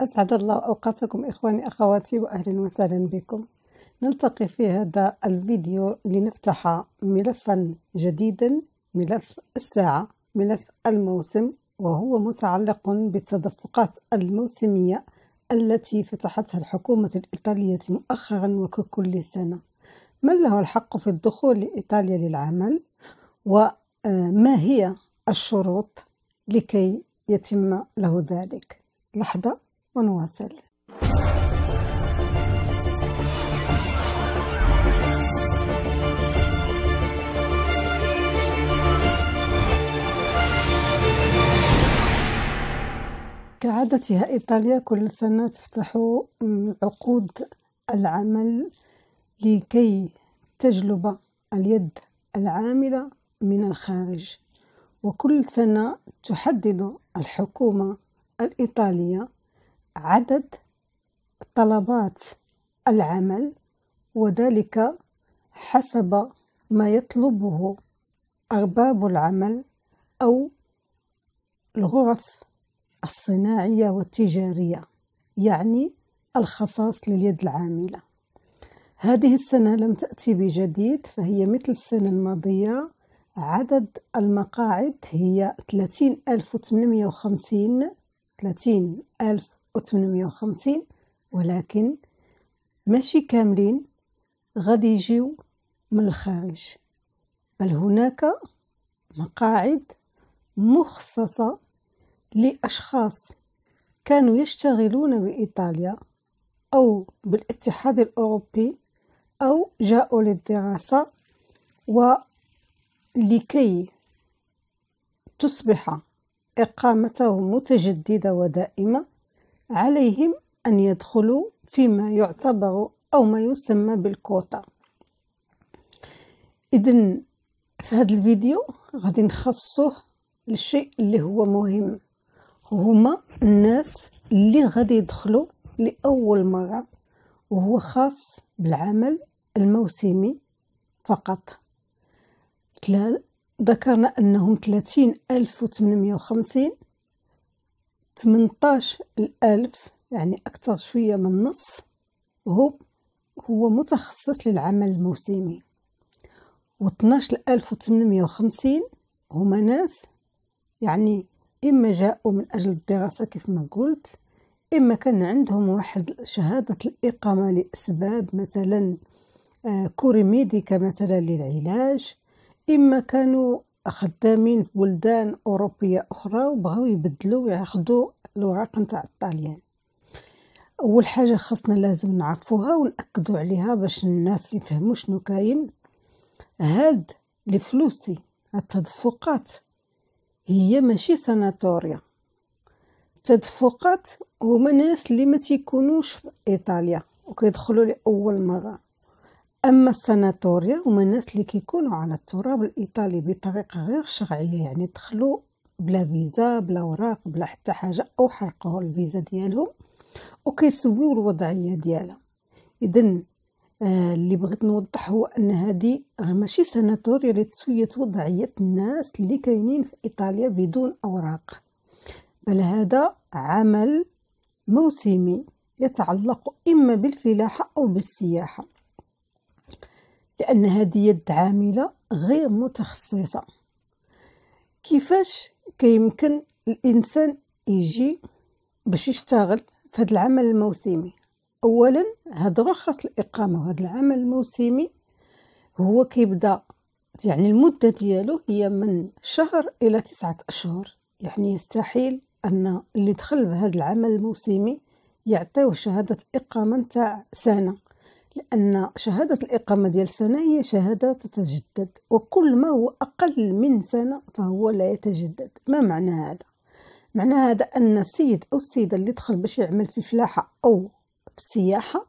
أسعد الله أوقاتكم إخواني أخواتي وأهلا وسهلا بكم نلتقي في هذا الفيديو لنفتح ملفا جديدا ملف الساعة ملف الموسم وهو متعلق بالتدفقات الموسمية التي فتحتها الحكومة الإيطالية مؤخرا وككل سنة من له الحق في الدخول لإيطاليا للعمل وما آه، هي الشروط لكي يتم له ذلك لحظة ونواصل كعادتها إيطاليا كل سنة تفتح عقود العمل لكي تجلب اليد العاملة من الخارج وكل سنة تحدد الحكومة الإيطالية عدد طلبات العمل وذلك حسب ما يطلبه أرباب العمل أو الغرف الصناعية والتجارية يعني الخصاص لليد العاملة هذه السنة لم تأتي بجديد فهي مثل السنة الماضية عدد المقاعد هي 30850 ألف و ولكن ماشي كاملين غادي يجيو من الخارج بل هناك مقاعد مخصصة لأشخاص كانوا يشتغلون بإيطاليا أو بالاتحاد الأوروبي أو جاءوا للدراسة ولكي تصبح إقامتهم متجددة ودائمة عليهم أن يدخلوا فيما يعتبر أو ما يسمى بالكوتا إذن في هذا الفيديو غادي نخصه للشيء اللي هو مهم هما الناس اللي غادي يدخلوا لأول مرة وهو خاص بالعمل الموسمي فقط ذكرنا أنهم 30850 18 الألف يعني أكثر شوية من نص هو هو متخصص للعمل الموسمي و 12850 هما ناس يعني إما جاءوا من أجل الدراسة كيف ما قلت إما كان عندهم واحد شهادة الإقامة لأسباب مثلا آه، كوري ميديكا مثلا للعلاج إما كانوا خدامين في بلدان أوروبية أخرى وبغاو يبدلوا وياخدوا الوراق نتاع الطاليان أول حاجة خاصنا لازم نعرفوها ونأكدوا عليها باش الناس يفهموا شنو كاين هاد الفلوسي التدفقات هي ماشي سناتوريا التدفقات هما الناس اللي ما تيكونوش في ايطاليا وكيدخلوا لاول مره أما السناتوريا هما الناس اللي كيكونوا على التراب الإيطالي بطريقة غير شرعية يعني دخلوا بلا فيزا بلا اوراق بلا حتى حاجه او حرقوا الفيزا ديالهم وكيسويو الوضعيه ديالها اذا آه اللي بغيت نوضح هو ان هذه راه ماشي سناتوريا اللي تسويت وضعيه الناس اللي كاينين في ايطاليا بدون اوراق بل هذا عمل موسمي يتعلق اما بالفلاحه او بالسياحه لأن هذه يد عاملة غير متخصصة كيفاش كيمكن الإنسان يجي باش يشتغل في هذا العمل الموسمي أولا هاد رخص الإقامة وهذا العمل الموسمي هو كيبدا يعني المدة ديالو هي من شهر إلى تسعة أشهر يعني يستحيل أن اللي دخل بهذا العمل الموسمي يعطيه شهادة إقامة تاع سنة لأن شهادة الإقامة ديال سنة هي شهادة تتجدد وكل ما هو أقل من سنة فهو لا يتجدد ما معنى هذا؟ معنى هذا أن السيد أو السيدة اللي دخل باش يعمل في الفلاحة أو في السياحة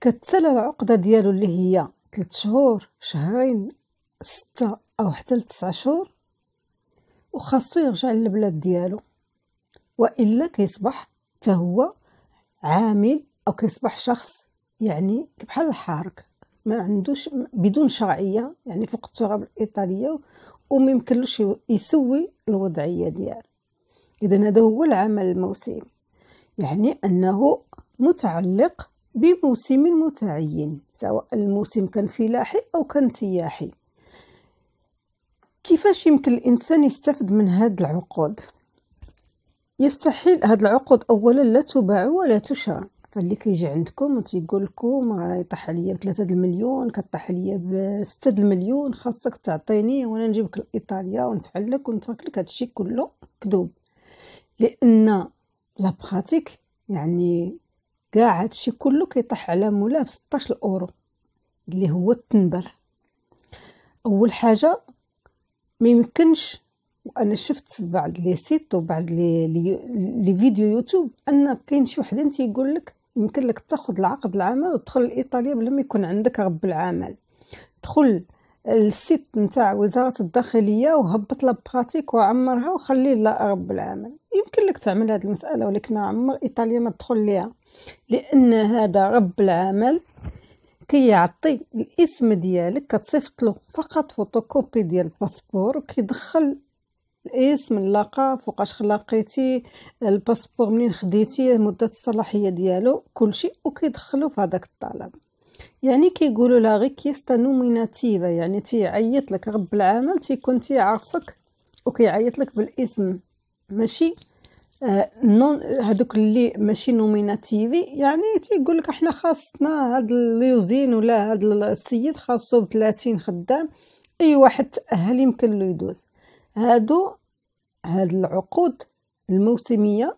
كتسلى العقدة ديالو اللي هي ثلاث شهور شهرين ستة أو حتى لتسعة شهور وخاصو يرجع للبلاد ديالو وإلا كيصبح تهو عامل أو كيصبح شخص يعني بحال الحارك ما عندوش بدون شرعيه يعني فوق التراب الايطاليه وما يمكنلوش يسوي الوضعيه ديالو اذا هذا هو العمل الموسمي يعني انه متعلق بموسم متعين سواء الموسم كان فلاحي او كان سياحي كيفاش يمكن الانسان يستفد من هاد العقود يستحيل هاد العقود اولا لا تباع ولا تشرى فاللي كيجي عندكم تيقول لكم غيطيح عليا ب 3 المليون كطيح عليا ب 6 المليون خاصك تعطيني وانا نجيبك لايطاليا ونفعل لك ونترك لك هادشي كله كذوب لان لا براتيك يعني كاع هادشي كله كيطيح على مولاه ب 16 اورو اللي هو التنبر اول حاجه ما يمكنش وانا شفت في بعض لي سيت وبعض لي لي, لي فيديو يوتيوب ان كاين شي وحدين تيقول لك يمكن لك تاخذ العقد العمل وتدخل لايطاليا بلا ما يكون عندك رب العمل دخل السيت نتاع وزاره الداخليه وهبط لابراتيك وعمرها وخلي لا رب العمل يمكن لك تعمل هذه المساله ولكن عمر ايطاليا ما تدخل ليها لان هذا رب العمل كيعطي الاسم ديالك كتصيفط له فقط فوتوكوبي ديال الباسبور وكيدخل الاسم اللقب فوقاش خلاقيتي الباسبور منين خديتيه مده الصلاحيه ديالو كلشي وكيدخلو في هذاك الطلب يعني كيقولوا لها غير كيستا نوميناتيفا يعني تيعيط لك رب العمل تيكون تيعرفك وكيعيط لك بالاسم ماشي آه نون هذوك اللي ماشي نوميناتيفي يعني تيقول لك احنا خاصنا هاد اليوزين ولا هاد السيد خاصو ب 30 خدام اي واحد تاهل يمكن له يدوز هادو هاد العقود الموسمية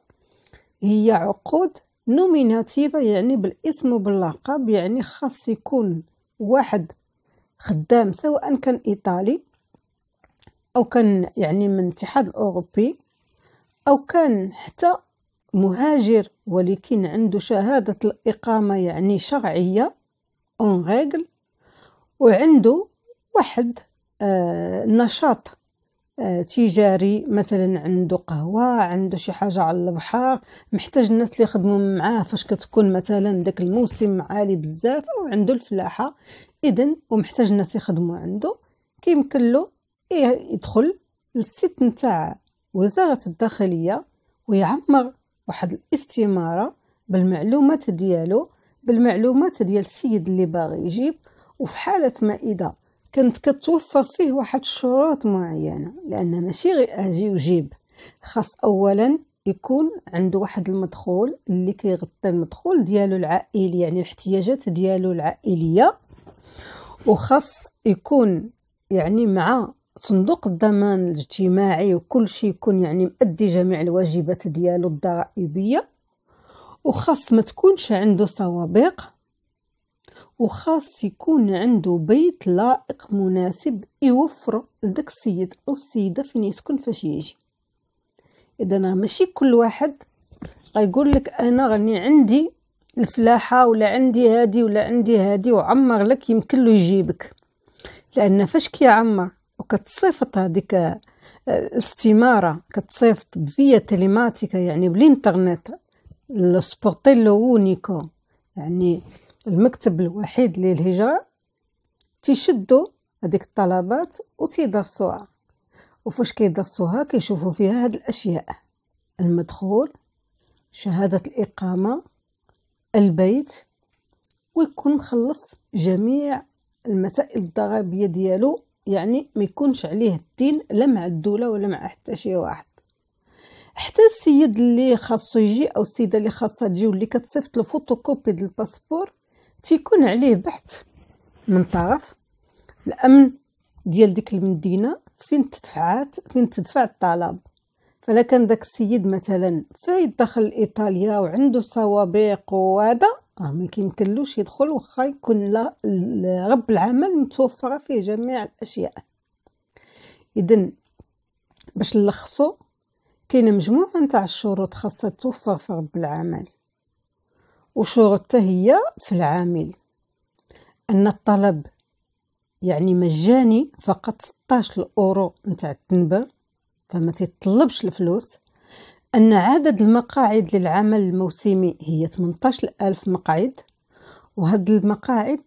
هي عقود نوميناتيفة يعني بالاسم وباللقب يعني خاص يكون واحد خدام سواء كان إيطالي أو كان يعني من الاتحاد الأوروبي أو كان حتى مهاجر ولكن عنده شهادة الإقامة يعني شرعية اون ريغل وعنده واحد آه نشاط تجاري مثلا عنده قهوة عنده شي حاجة على البحر محتاج الناس اللي يخدموا معاه فاش كتكون مثلا داك الموسم عالي بزاف أو عنده الفلاحة إذن ومحتاج الناس يخدموا عنده كيمكن له يدخل للسيت نتاع وزارة الداخلية ويعمر واحد الاستمارة بالمعلومات ديالو بالمعلومات ديال السيد اللي باغي يجيب وفي حالة ما إذا كانت كتوفر فيه واحد الشروط معينه لان ماشي غير اجي وجيب خاص اولا يكون عنده واحد المدخول اللي كيغطي المدخول ديالو العائلي يعني الاحتياجات ديالو العائليه وخاص يكون يعني مع صندوق الضمان الاجتماعي وكل شيء يكون يعني مؤدي جميع الواجبات ديالو الضرائبيه وخاص ما تكونش عنده سوابق وخاص يكون عنده بيت لائق مناسب يوفر لداك السيد أو السيدة فين يسكن فاش يجي إذا ماشي كل واحد غيقول لك أنا غني عندي الفلاحة ولا عندي هادي ولا عندي هادي وعمر لك يمكن له يجيبك لأن فاش كيعمر وكتصيفط هذيك آه، الاستمارة كتصيفط بفيا تليماتيكا يعني بالإنترنت السبورتيلو اونيكو يعني المكتب الوحيد للهجرة تيشدوا هذيك الطلبات وتيدرسوها وفاش كيدرسوها كيشوفوا فيها هاد الاشياء المدخول شهادة الإقامة البيت ويكون مخلص جميع المسائل الضرابية ديالو يعني ما يكونش عليه الدين لا مع الدولة ولا مع حتى شي واحد حتى السيد اللي خاصو يجي او السيده اللي خاصها تجي واللي كتصيفط الفوتوكوبي ديال الباسبور تيكون عليه بحث من طرف الامن ديال ديك المدينه فين تدفعات فين تدفع الطلب فلا كان داك السيد مثلا فايت دخل ايطاليا وعنده سوابق وهذا راه ما كيمكنلوش يدخل واخا يكون لا رب العمل متوفره فيه جميع الاشياء اذا باش نلخصو كاينه مجموعه نتاع الشروط خاصه توفر في رب العمل وشروطه هي في العامل أن الطلب يعني مجاني فقط 16 أورو نتاع التنبه فما تطلبش الفلوس أن عدد المقاعد للعمل الموسمي هي 18 ألف مقعد وهاد المقاعد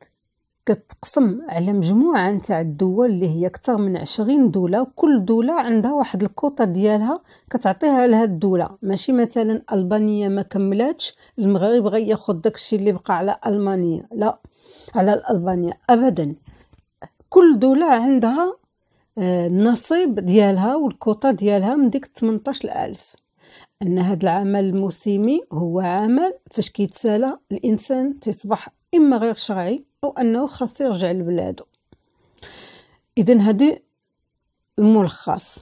كتقسم على مجموعة نتاع الدول اللي هي أكثر من عشرين دولة كل دولة عندها واحد الكوطة ديالها كتعطيها لهاد الدولة ماشي مثلا ألبانيا ما كملاتش المغرب ياخد داكشي اللي بقى على ألمانيا لا على الألبانيا أبدا كل دولة عندها آه، النصيب ديالها والكوطة ديالها من ديك 18 ألف أن هاد العمل الموسمي هو عمل فاش كيتسالى الإنسان تيصبح إما غير شرعي أنه خاصو يرجع لبلادو إذا هادي الملخص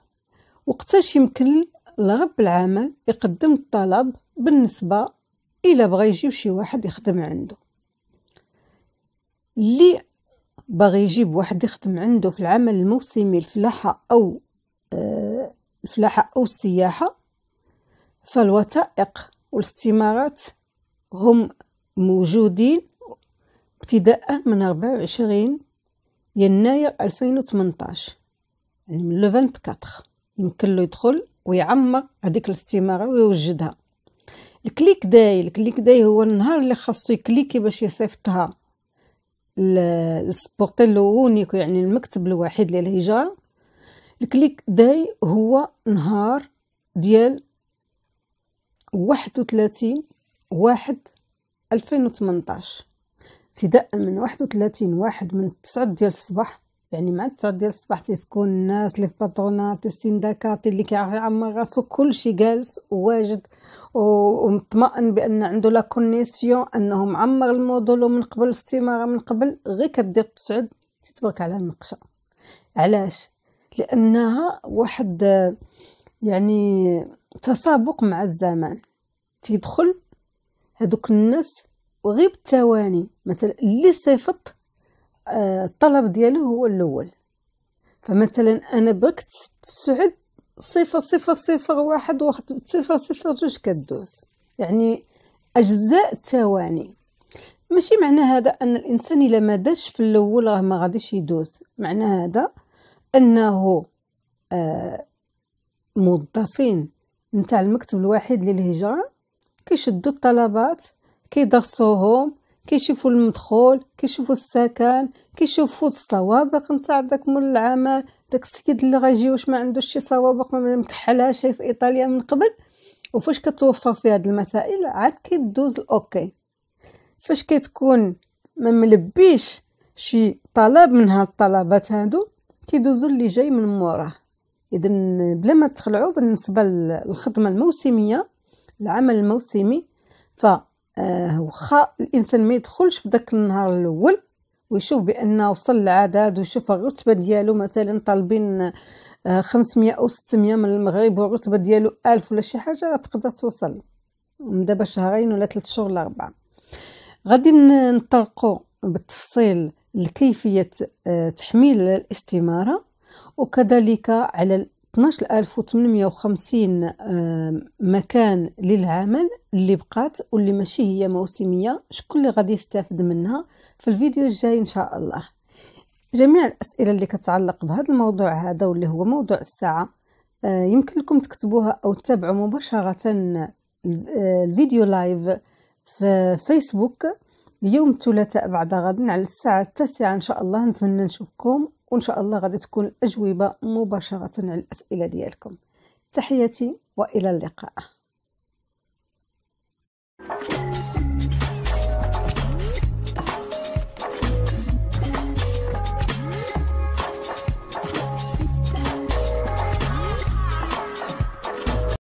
وقتاش يمكن لرب العمل يقدم الطلب بالنسبة إلى بغى يجيب شي واحد يخدم عنده اللي باغي يجيب واحد يخدم عنده في العمل الموسمي الفلاحة أو آه، الفلاحة أو السياحة فالوثائق والاستمارات هم موجودين ابتداء من 24 يناير 2018 يعني من لو 24 يمكن له يدخل ويعمر هذيك الاستماره ويوجدها الكليك داي الكليك داي هو النهار اللي خاصو يكليكي باش يصيفطها السبورتيل اونيكو يعني المكتب الوحيد للهجرة الكليك داي هو نهار ديال 31 واحد 2018 ابتداء من واحد وثلاثين واحد من تسعة ديال الصباح يعني مع تسعة ديال الصباح تيسكون الناس لي باترونات السندكات اللي كيعرف يعمر راسو كلشي جالس وواجد ومطمئن بان عنده لا كونيسيون انه معمر المودول من قبل الاستماره من قبل غير كدير تسعد تتبرك على النقشه علاش لانها واحد يعني تسابق مع الزمان تيدخل هذوك الناس وغير بالتواني مثلا اللي صيفط آه، الطلب ديالو هو الاول فمثلا انا برك تسعد صفر صفر صفر واحد واحد صفر صفر جوج كدوز يعني اجزاء التواني ماشي معنى هذا ان الانسان الا ما داش في الاول راه ما غاديش يدوز معنى هذا انه آه، موظفين نتاع المكتب الواحد للهجره كيشدوا الطلبات كيدرسوهم كيشوفوا المدخول كيشوفوا السكن كيشوفوا السوابق نتاع داك مول العمل داك السيد اللي غيجي واش ما عندوش شي سوابق ما مكحلاش في ايطاليا من قبل وفاش كتوفر في هاد المسائل عاد كيدوز الاوكي فاش كتكون ما ملبيش شي طلب من هاد الطلبات هادو كيدوزو اللي جاي من موراه اذا بلا ما تخلعوا بالنسبه للخدمه الموسميه العمل الموسمي ف آه واخا الانسان ما يدخلش في داك النهار الاول ويشوف بان وصل العدد ويشوف الرتبه ديالو مثلا طالبين 500 آه، او 600 من المغرب والرتبه ديالو 1000 ولا شي حاجه تقدر توصل من دابا شهرين ولا ثلاث شهور ولا اربعه غادي نطرقوا بالتفصيل لكيفيه آه، تحميل الاستماره وكذلك على 12850 آه، مكان للعمل اللي بقات واللي ماشي هي موسميه شكون اللي غادي يستافد منها في الفيديو الجاي ان شاء الله جميع الاسئله اللي كتعلق بهذا الموضوع هذا واللي هو موضوع الساعه آه، يمكن لكم تكتبوها او تتابعوا مباشره آه، الفيديو لايف في فيسبوك يوم الثلاثاء بعد غد على الساعه 9 ان شاء الله نتمنى نشوفكم وان شاء الله غادي تكون الاجوبه مباشره على الاسئله ديالكم تحياتي والى اللقاء